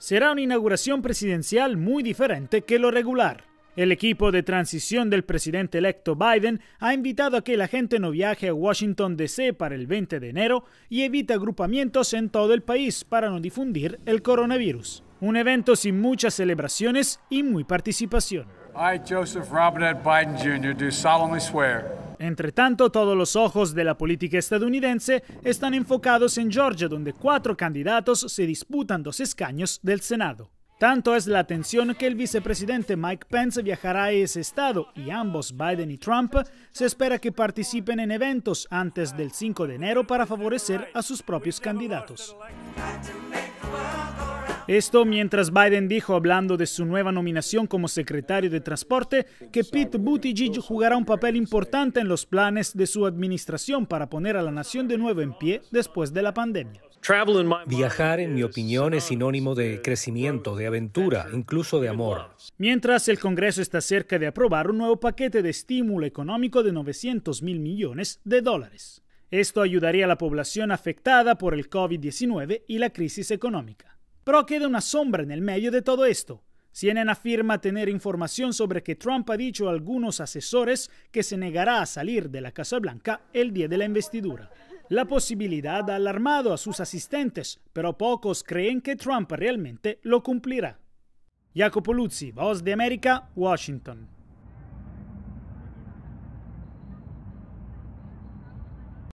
será una inauguración presidencial muy diferente que lo regular. El equipo de transición del presidente electo Biden ha invitado a que la gente no viaje a Washington DC para el 20 de enero y evite agrupamientos en todo el país para no difundir el coronavirus. Un evento sin muchas celebraciones y muy participación. Entre tanto, todos los ojos de la política estadounidense están enfocados en Georgia, donde cuatro candidatos se disputan dos escaños del Senado. Tanto es la atención que el vicepresidente Mike Pence viajará a ese estado y ambos, Biden y Trump, se espera que participen en eventos antes del 5 de enero para favorecer a sus propios candidatos. Esto mientras Biden dijo, hablando de su nueva nominación como secretario de Transporte, que Pete Buttigieg jugará un papel importante en los planes de su administración para poner a la nación de nuevo en pie después de la pandemia. Viajar, en mi opinión, es uh, sinónimo de crecimiento, de aventura, incluso de amor. Mientras el Congreso está cerca de aprobar un nuevo paquete de estímulo económico de 900 mil millones de dólares. Esto ayudaría a la población afectada por el COVID-19 y la crisis económica. Pero queda una sombra en el medio de todo esto. CNN afirma tener información sobre que Trump ha dicho a algunos asesores que se negará a salir de la Casa Blanca el día de la investidura. La posibilidad ha alarmado a sus asistentes, pero pocos creen que Trump realmente lo cumplirá. Jacopo Luzzi, Voz de América, Washington.